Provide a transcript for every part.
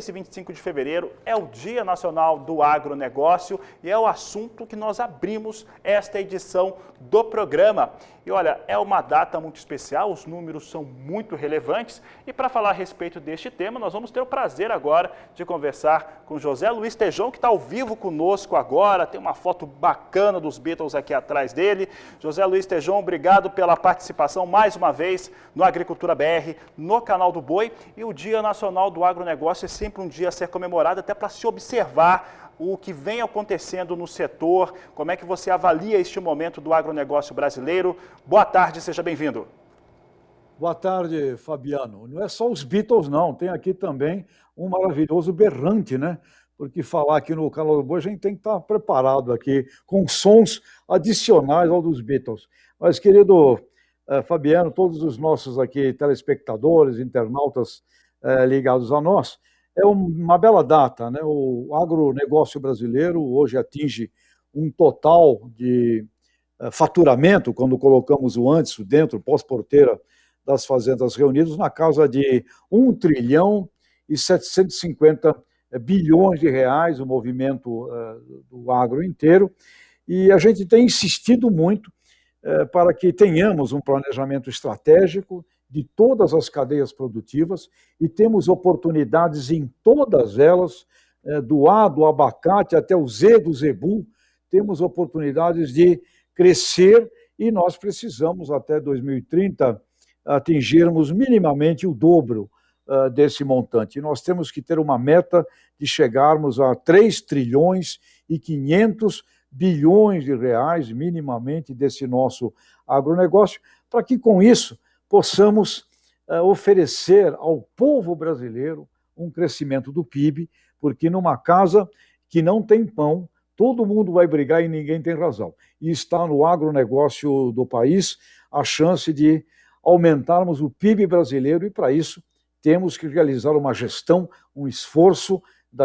Esse 25 de fevereiro é o Dia Nacional do Agronegócio e é o assunto que nós abrimos esta edição do programa. E olha, é uma data muito especial, os números são muito relevantes e para falar a respeito deste tema, nós vamos ter o prazer agora de conversar com José Luiz Tejão, que está ao vivo conosco agora, tem uma foto bacana dos Beatles aqui atrás dele. José Luiz Tejão, obrigado pela participação mais uma vez no Agricultura BR, no canal do Boi e o Dia Nacional do Agronegócio é sempre sempre um dia a ser comemorado, até para se observar o que vem acontecendo no setor, como é que você avalia este momento do agronegócio brasileiro. Boa tarde, seja bem-vindo. Boa tarde, Fabiano. Não é só os Beatles, não. Tem aqui também um maravilhoso berrante, né? Porque falar aqui no canal do Boi, a gente tem que estar tá preparado aqui com sons adicionais ao dos Beatles. Mas, querido eh, Fabiano, todos os nossos aqui telespectadores, internautas eh, ligados a nós, é uma bela data. Né? O agronegócio brasileiro hoje atinge um total de eh, faturamento, quando colocamos o antes, o dentro, pós-porteira das fazendas reunidas, na casa de 1 trilhão e 750 eh, bilhões de reais, o movimento eh, do agro inteiro. E a gente tem insistido muito para que tenhamos um planejamento estratégico de todas as cadeias produtivas e temos oportunidades em todas elas, é, do A, do abacate até o Z do zebu, temos oportunidades de crescer e nós precisamos até 2030 atingirmos minimamente o dobro ah, desse montante. nós temos que ter uma meta de chegarmos a 3 trilhões e 500 bilhões de reais minimamente desse nosso agronegócio, para que com isso possamos eh, oferecer ao povo brasileiro um crescimento do PIB, porque numa casa que não tem pão, todo mundo vai brigar e ninguém tem razão. E está no agronegócio do país a chance de aumentarmos o PIB brasileiro, e para isso temos que realizar uma gestão, um esforço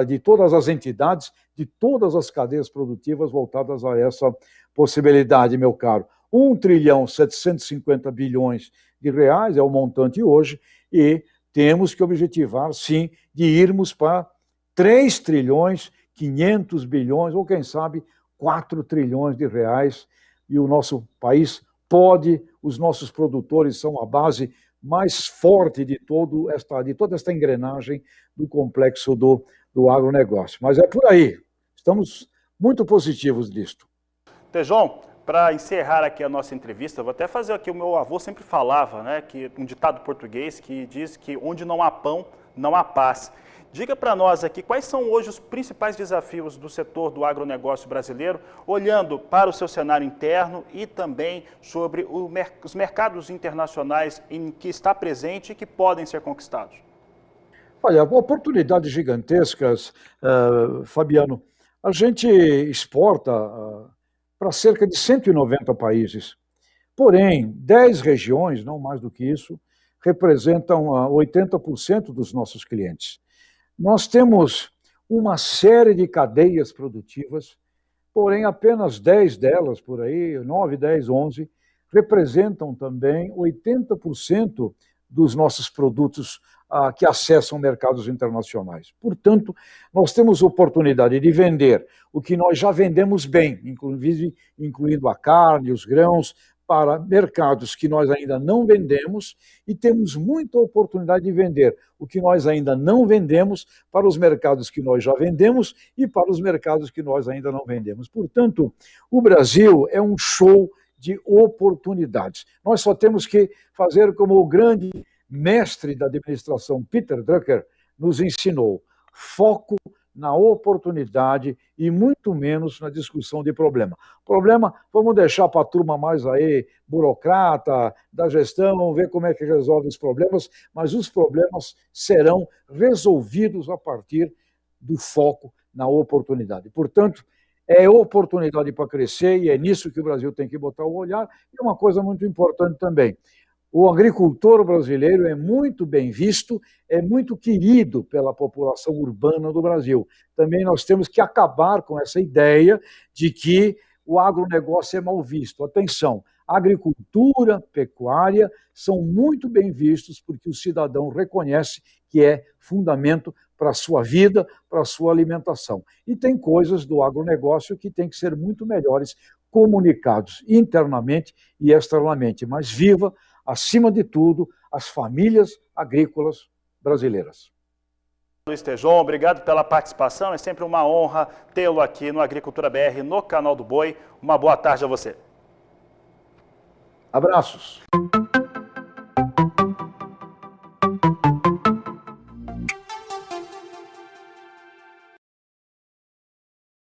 de todas as entidades, de todas as cadeias produtivas voltadas a essa possibilidade, meu caro. 1 trilhão 750 bilhões de reais, é o montante hoje, e temos que objetivar, sim, de irmos para 3 trilhões, 500 bilhões, ou quem sabe 4 trilhões de reais, e o nosso país pode, os nossos produtores são a base mais forte de, todo esta, de toda esta engrenagem do complexo do, do agronegócio. Mas é por aí. Estamos muito positivos disto. Tejon, para encerrar aqui a nossa entrevista, vou até fazer aqui o meu avô sempre falava, né, que um ditado português que diz que onde não há pão, não há paz. Diga para nós aqui quais são hoje os principais desafios do setor do agronegócio brasileiro, olhando para o seu cenário interno e também sobre os mercados internacionais em que está presente e que podem ser conquistados. Olha, oportunidades gigantescas, uh, Fabiano. A gente exporta uh, para cerca de 190 países. Porém, 10 regiões, não mais do que isso, representam 80% ah, dos nossos clientes. Nós temos uma série de cadeias produtivas, porém apenas 10 delas por aí, 9, 10, 11, representam também 80% dos nossos produtos ah, que acessam mercados internacionais. Portanto, nós temos oportunidade de vender o que nós já vendemos bem, inclusive incluindo a carne, os grãos, para mercados que nós ainda não vendemos e temos muita oportunidade de vender o que nós ainda não vendemos para os mercados que nós já vendemos e para os mercados que nós ainda não vendemos. Portanto, o Brasil é um show de oportunidades. Nós só temos que fazer como o grande mestre da administração, Peter Drucker, nos ensinou: foco na oportunidade e muito menos na discussão de problema. Problema, vamos deixar para a turma mais aí, burocrata, da gestão, vamos ver como é que resolve os problemas, mas os problemas serão resolvidos a partir do foco na oportunidade. Portanto, é oportunidade para crescer e é nisso que o Brasil tem que botar o olhar. E uma coisa muito importante também: o agricultor brasileiro é muito bem visto, é muito querido pela população urbana do Brasil. Também nós temos que acabar com essa ideia de que o agronegócio é mal visto. Atenção, agricultura, pecuária são muito bem vistos porque o cidadão reconhece que é fundamento para a sua vida, para a sua alimentação. E tem coisas do agronegócio que têm que ser muito melhores comunicados internamente e externamente, mas viva, acima de tudo, as famílias agrícolas brasileiras. Luiz Tejon, obrigado pela participação. É sempre uma honra tê-lo aqui no Agricultura BR, no canal do Boi. Uma boa tarde a você. Abraços.